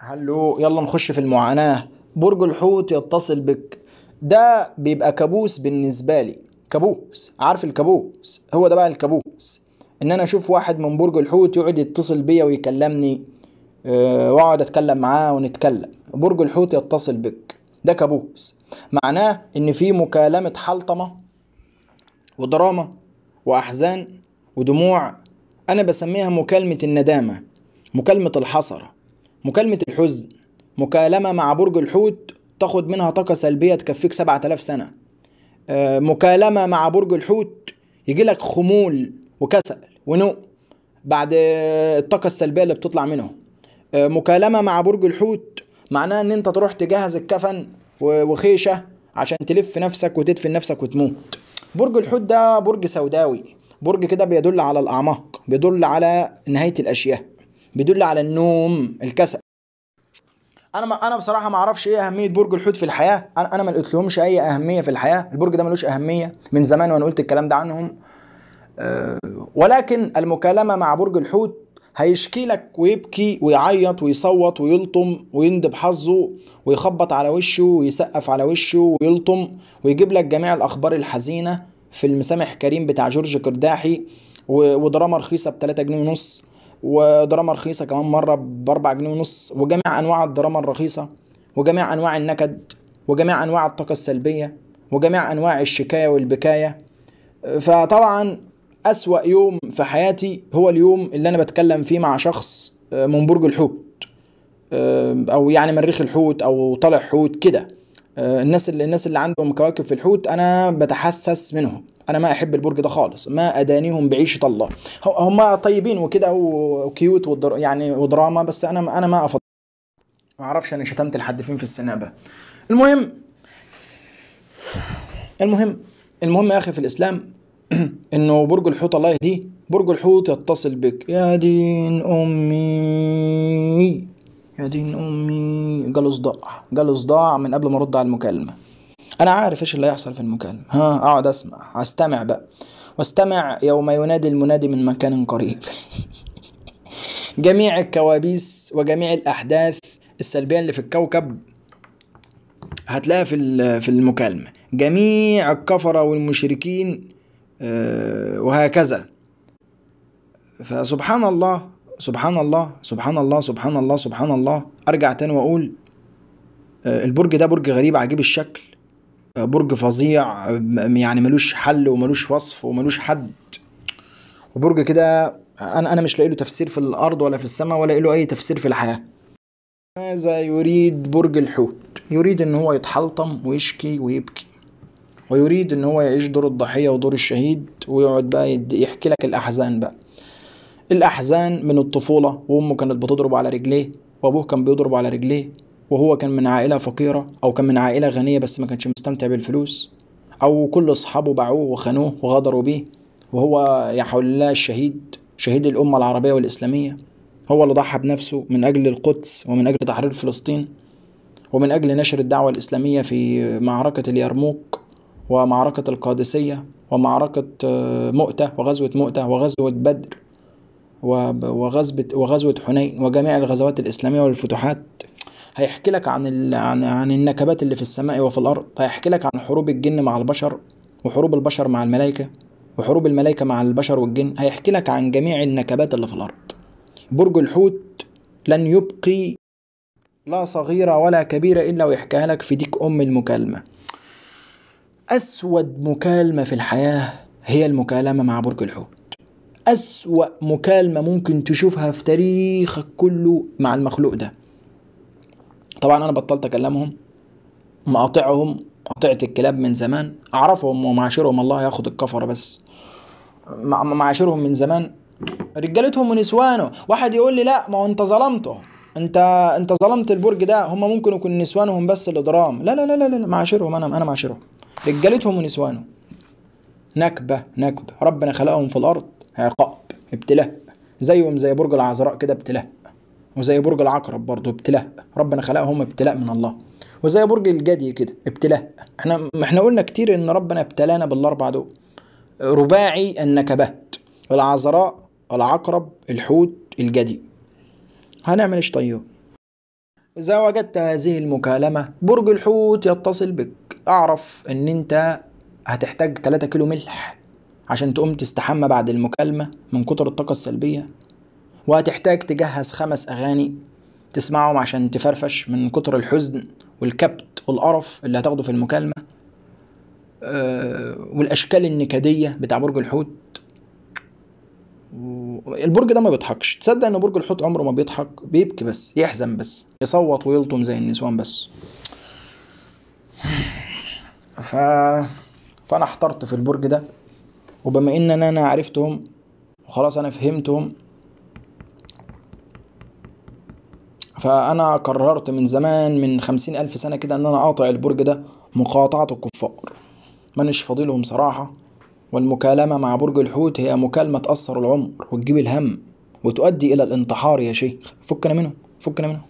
هلو يلا نخش في المعاناة برج الحوت يتصل بك ده بيبقى كابوس بالنسبة لي كابوس عارف الكابوس هو ده بقى الكابوس ان انا اشوف واحد من برج الحوت يقعد يتصل بيا ويكلمني أه واقعد اتكلم معاه ونتكلم برج الحوت يتصل بك ده كابوس معناه ان في مكالمة حلطمة ودراما واحزان ودموع انا بسميها مكالمة الندامة مكالمة الحسرة مكالمة الحزن مكالمة مع برج الحوت تاخد منها طاقة سلبية تكفيك 7000 سنة آه، مكالمة مع برج الحوت يجيلك خمول وكسل ونوء بعد الطاقة السلبية اللي بتطلع منه آه، مكالمة مع برج الحوت معناها ان انت تروح تجهز الكفن وخيشة عشان تلف نفسك وتدفن نفسك وتموت برج الحوت ده برج سوداوي برج كده بيدل على الأعماق بيدل على نهاية الأشياء بيدل على النوم الكسل انا ما انا بصراحه ما اعرفش ايه اهميه برج الحوت في الحياه انا انا ما قلتلهمش اي اهميه في الحياه البرج ده ملوش اهميه من زمان وانا قلت الكلام ده عنهم أه ولكن المكالمه مع برج الحوت هيشكي لك ويبكي ويعيط ويصوت ويلطم ويندب حظه ويخبط على وشه ويسقف على وشه ويلطم ويجيب لك جميع الاخبار الحزينه في المسامح كريم بتاع جورج كرداحي ودراما رخيصه ب 3 جنيه ونص ودراما رخيصه كمان مره باربع جنيه ونص وجميع انواع الدراما الرخيصه وجميع انواع النكد وجميع انواع الطاقه السلبيه وجميع انواع الشكايه والبكايه فطبعا اسوا يوم في حياتي هو اليوم اللي انا بتكلم فيه مع شخص آه، من برج الحوت آه، او يعني مريخ الحوت او طالع حوت كده آه، الناس اللي الناس اللي عندهم كواكب في الحوت انا بتحسس منهم انا ما احب البرج ده خالص ما ادانيهم بعيشه الله هم طيبين وكده وكيوت ودر يعني ودراما بس انا انا ما افضل ما اعرفش انا شتمت لحد فين في السنابه المهم المهم المهم يا اخي في الاسلام انه برج الحوت الله يهديه برج الحوت يتصل بك يا دين امي يا دين امي جاله صداع جاله صداع من قبل ما ارد على المكالمه انا عارف ايش اللي هيحصل في المكالمه ها اقعد اسمع استمع بقى واستمع يوم ينادي المنادي من مكان قريب جميع الكوابيس وجميع الاحداث السلبيه اللي في الكوكب هتلاقيها في في المكالمه جميع الكفره والمشركين آه، وهكذا فسبحان الله سبحان الله سبحان الله سبحان الله سبحان الله ارجع تاني واقول آه، البرج ده برج غريب عجيب الشكل برج فظيع يعني ملوش حل وملوش وصف وملوش حد وبرج كده انا انا مش لاقي له تفسير في الارض ولا في السماء ولا له اي تفسير في الحياه ماذا يريد برج الحوت يريد ان هو يتحلطم ويشكي ويبكي ويريد ان هو يعيش دور الضحيه ودور الشهيد ويقعد بقى يحكي لك الاحزان بقى الاحزان من الطفوله وامه كانت بتضرب على رجليه وابوه كان بيضرب على رجليه وهو كان من عائلة فقيرة أو كان من عائلة غنية بس ما كانش مستمتع بالفلوس أو كل أصحابه باعوه وخانوه وغدروا بيه وهو يا حول الله الشهيد شهيد الأمة العربية والإسلامية هو اللي ضحى بنفسه من أجل القدس ومن أجل تحرير فلسطين ومن أجل نشر الدعوة الإسلامية في معركة اليرموك ومعركة القادسية ومعركة آه، مؤتة وغزوة مؤتة وغزوة بدر وغزوة وغزوة حنين وجميع الغزوات الإسلامية والفتوحات هيحكي لك عن ال... عن عن النكبات اللي في السماء وفي الارض هيحكي لك عن حروب الجن مع البشر وحروب البشر مع الملائكه وحروب الملائكه مع البشر والجن هيحكي لك عن جميع النكبات اللي في الارض برج الحوت لن يبقي لا صغيرة ولا كبيرة إلا ويحكيها لك في ديك أم المكالمة أسود مكالمة في الحياة هي المكالمة مع برج الحوت أسوأ مكالمة ممكن تشوفها في تاريخك كله مع المخلوق ده طبعا انا بطلت اكلمهم مقاطعهم قطعت الكلاب من زمان اعرفهم ومعاشرهم الله ياخد الكفر بس معاشرهم من زمان رجالتهم ونسوانه واحد يقول لي لا ما هو انت ظلمته انت انت ظلمت البرج ده هم ممكن يكون نسوانهم بس اللي ضرام لا لا لا لا لا معاشرهم انا انا معاشرهم رجالتهم ونسوانه نكبه نكبه ربنا خلقهم في الارض عقاب ابتلاء زيهم زي برج العذراء كده ابتلاء وزي برج العقرب برضه ابتلاء ربنا خلقهم ابتلاء من الله وزي برج الجدي كده ابتلاء احنا احنا قلنا كتير ان ربنا ابتلانا بالاربع دول رباعي النكبات العذراء العقرب الحوت الجدي هنعمل ايش طيب إذا وجدت هذه المكالمة برج الحوت يتصل بك أعرف إن أنت هتحتاج 3 كيلو ملح عشان تقوم تستحمى بعد المكالمة من كتر الطاقة السلبية وهتحتاج تجهز خمس أغاني تسمعهم عشان تفرفش من كتر الحزن والكبت والقرف اللي هتاخده في المكالمة آه، والأشكال النكدية بتاع برج الحوت البرج ده ما بيضحكش تصدق ان برج الحوت عمره ما بيضحك بيبكي بس يحزن بس يصوت ويلطم زي النسوان بس ف... فانا احترت في البرج ده وبما ان انا عرفتهم وخلاص انا فهمتهم فأنا قررت من زمان من خمسين ألف سنة كده إن أنا أقاطع البرج ده مقاطعة الكفار مانيش فاضلهم صراحة والمكالمة مع برج الحوت هي مكالمة تأثر العمر وتجيب الهم وتؤدي إلى الانتحار يا شيخ فكنا منهم فكنا منهم